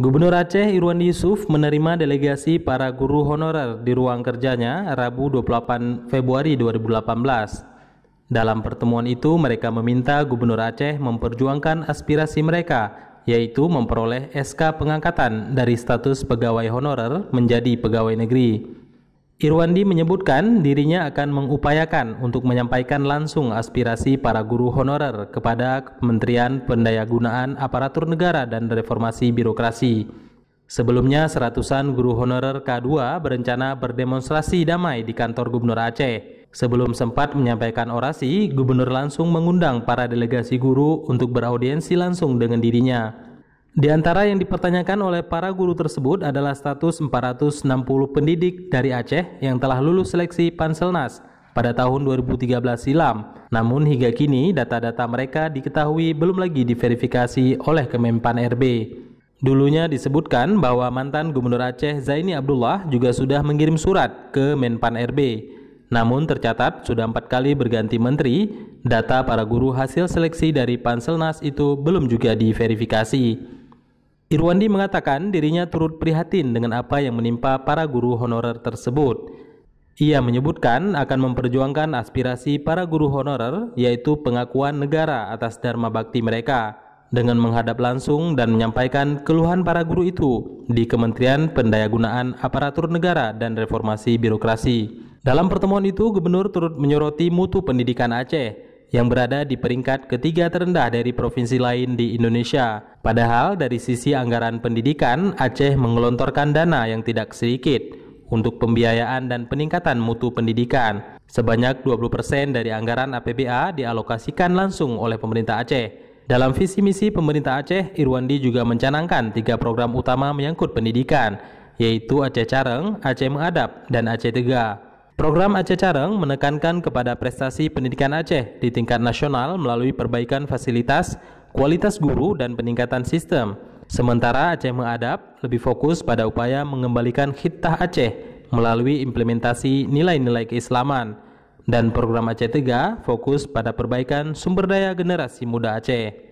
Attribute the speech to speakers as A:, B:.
A: Gubernur Aceh Irwan Yusuf menerima delegasi para guru honorer di ruang kerjanya Rabu 28 Februari 2018. Dalam pertemuan itu mereka meminta Gubernur Aceh memperjuangkan aspirasi mereka yaitu memperoleh SK pengangkatan dari status pegawai honorer menjadi pegawai negeri. Irwandi menyebutkan dirinya akan mengupayakan untuk menyampaikan langsung aspirasi para guru honorer kepada Kementerian Pendayagunaan Aparatur Negara dan Reformasi Birokrasi. Sebelumnya, seratusan guru honorer K2 berencana berdemonstrasi damai di kantor Gubernur Aceh. Sebelum sempat menyampaikan orasi, Gubernur langsung mengundang para delegasi guru untuk beraudiensi langsung dengan dirinya. Di antara yang dipertanyakan oleh para guru tersebut adalah status 460 pendidik dari Aceh yang telah lulus seleksi Panselnas pada tahun 2013 silam. Namun hingga kini data-data mereka diketahui belum lagi diverifikasi oleh Kemenpan RB. Dulunya disebutkan bahwa mantan Gubernur Aceh Zaini Abdullah juga sudah mengirim surat ke Menpan RB. Namun tercatat sudah empat kali berganti menteri, data para guru hasil seleksi dari Panselnas itu belum juga diverifikasi. Irwandi mengatakan dirinya turut prihatin dengan apa yang menimpa para guru honorer tersebut. Ia menyebutkan akan memperjuangkan aspirasi para guru honorer, yaitu pengakuan negara atas dharma bakti mereka, dengan menghadap langsung dan menyampaikan keluhan para guru itu di Kementerian Pendayagunaan Aparatur Negara dan Reformasi Birokrasi. Dalam pertemuan itu, Gubernur turut menyoroti mutu pendidikan Aceh, yang berada di peringkat ketiga terendah dari provinsi lain di Indonesia. Padahal dari sisi anggaran pendidikan, Aceh mengelontorkan dana yang tidak sedikit untuk pembiayaan dan peningkatan mutu pendidikan. Sebanyak 20% dari anggaran APBA dialokasikan langsung oleh pemerintah Aceh. Dalam visi misi pemerintah Aceh, Irwandi juga mencanangkan tiga program utama menyangkut pendidikan, yaitu Aceh Careng, Aceh Mengadap, dan Aceh Tegak. Program Aceh Careng menekankan kepada prestasi pendidikan Aceh di tingkat nasional melalui perbaikan fasilitas, kualitas guru, dan peningkatan sistem. Sementara Aceh Mengadap lebih fokus pada upaya mengembalikan khidtah Aceh melalui implementasi nilai-nilai keislaman. Dan program Aceh Tiga fokus pada perbaikan sumber daya generasi muda Aceh.